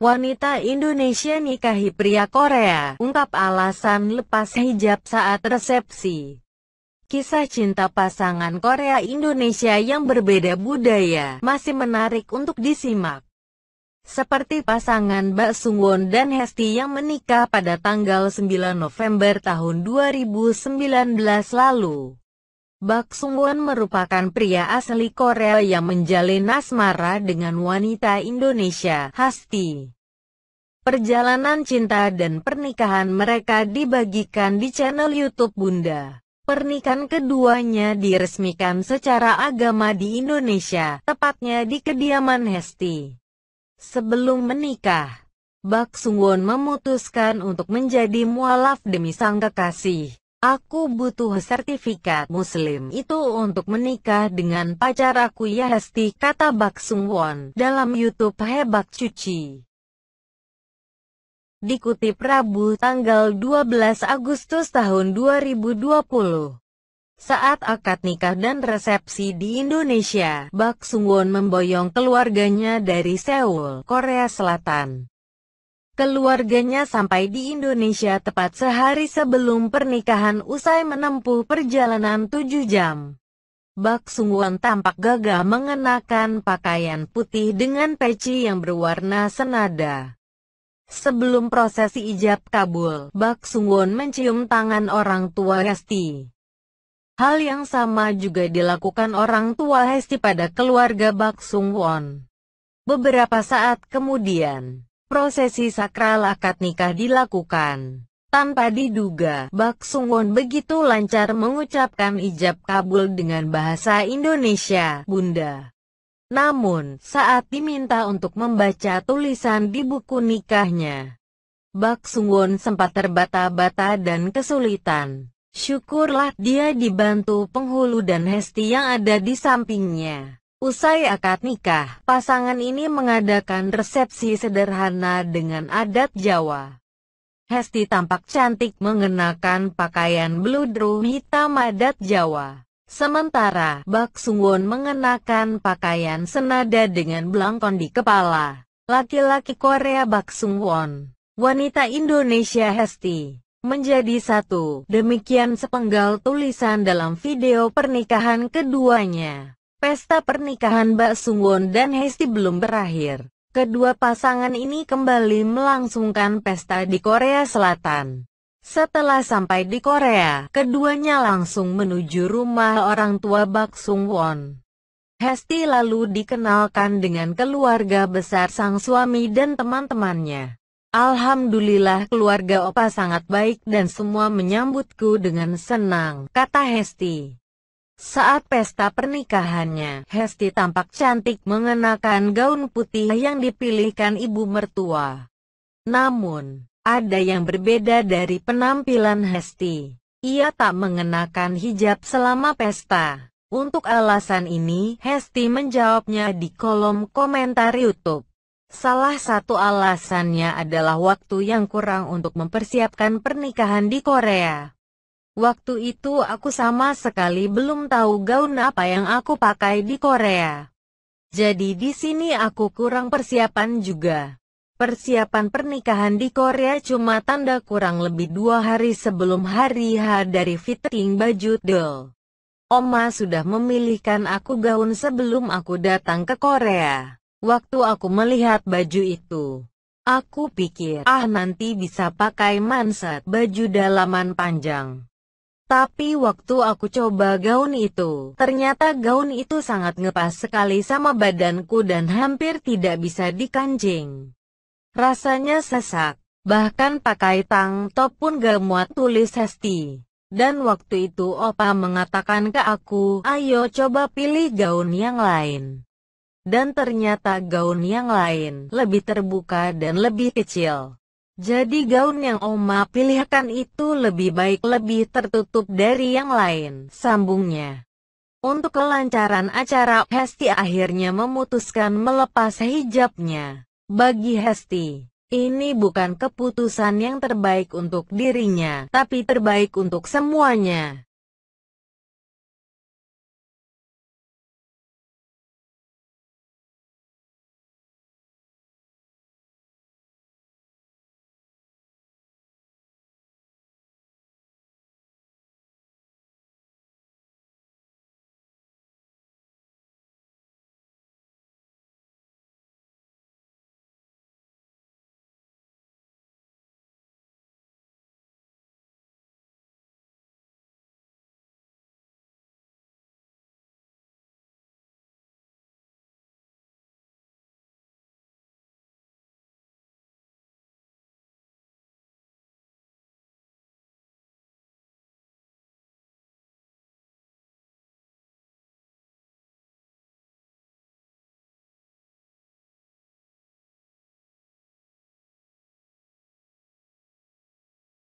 Wanita Indonesia nikahi pria Korea, ungkap alasan lepas hijab saat resepsi. Kisah cinta pasangan Korea Indonesia yang berbeda budaya masih menarik untuk disimak. Seperti pasangan Bak Sungwon dan Hesti yang menikah pada tanggal 9 November tahun 2019 lalu. Bak sung Sungwon merupakan pria asli Korea yang menjalin asmara dengan wanita Indonesia, Hasti. Perjalanan cinta dan pernikahan mereka dibagikan di channel YouTube Bunda. Pernikahan keduanya diresmikan secara agama di Indonesia, tepatnya di kediaman Hesti. Sebelum menikah, Bak sung Sungwon memutuskan untuk menjadi mualaf demi sang kekasih. Aku butuh sertifikat muslim itu untuk menikah dengan pacar aku ya Hesti kata Bak Sung Won dalam Youtube Hebak Cuci. Dikutip Rabu tanggal 12 Agustus tahun 2020. Saat akad nikah dan resepsi di Indonesia, Bak Sung Won memboyong keluarganya dari Seoul, Korea Selatan keluarganya sampai di Indonesia tepat sehari sebelum pernikahan usai menempuh perjalanan tujuh jam. Bak Sungwon tampak gagah mengenakan pakaian putih dengan peci yang berwarna senada. Sebelum prosesi ijab kabul, Bak Sungwon mencium tangan orang tua Hesti. Hal yang sama juga dilakukan orang tua Hesti pada keluarga Bak Sungwon. Beberapa saat kemudian, prosesi sakral akad nikah dilakukan. Tanpa diduga, Bak Sungwon begitu lancar mengucapkan ijab kabul dengan bahasa Indonesia, Bunda. Namun, saat diminta untuk membaca tulisan di buku nikahnya, Bak Sungwon sempat terbata-bata dan kesulitan. Syukurlah dia dibantu penghulu dan Hesti yang ada di sampingnya. Usai akad nikah, pasangan ini mengadakan resepsi sederhana dengan adat Jawa. Hesti tampak cantik mengenakan pakaian beludru hitam adat Jawa. Sementara, Bak Sungwon mengenakan pakaian senada dengan belangkon di kepala. Laki-laki Korea Bak Sungwon, wanita Indonesia Hesti, menjadi satu. Demikian sepenggal tulisan dalam video pernikahan keduanya. Pesta pernikahan Mbak Sungwon dan Hesti belum berakhir. Kedua pasangan ini kembali melangsungkan pesta di Korea Selatan. Setelah sampai di Korea, keduanya langsung menuju rumah orang tua Bak Sungwon. Hesti lalu dikenalkan dengan keluarga besar sang suami dan teman-temannya. Alhamdulillah keluarga Opa sangat baik dan semua menyambutku dengan senang, kata Hesti. Saat pesta pernikahannya, Hesti tampak cantik mengenakan gaun putih yang dipilihkan ibu mertua. Namun, ada yang berbeda dari penampilan Hesti. Ia tak mengenakan hijab selama pesta. Untuk alasan ini, Hesti menjawabnya di kolom komentar YouTube. Salah satu alasannya adalah waktu yang kurang untuk mempersiapkan pernikahan di Korea. Waktu itu aku sama sekali belum tahu gaun apa yang aku pakai di Korea. Jadi di sini aku kurang persiapan juga. Persiapan pernikahan di Korea cuma tanda kurang lebih dua hari sebelum hari H dari fitting baju del. Oma sudah memilihkan aku gaun sebelum aku datang ke Korea. Waktu aku melihat baju itu, aku pikir, ah nanti bisa pakai manset baju dalaman panjang. Tapi waktu aku coba gaun itu, ternyata gaun itu sangat ngepas sekali sama badanku dan hampir tidak bisa dikancing. Rasanya sesak, bahkan pakai tang top pun gak muat tulis Hesti. Dan waktu itu opa mengatakan ke aku, ayo coba pilih gaun yang lain. Dan ternyata gaun yang lain, lebih terbuka dan lebih kecil. Jadi gaun yang Oma pilihkan itu lebih baik lebih tertutup dari yang lain, sambungnya. Untuk kelancaran acara, Hesti akhirnya memutuskan melepas hijabnya. Bagi Hesti, ini bukan keputusan yang terbaik untuk dirinya, tapi terbaik untuk semuanya.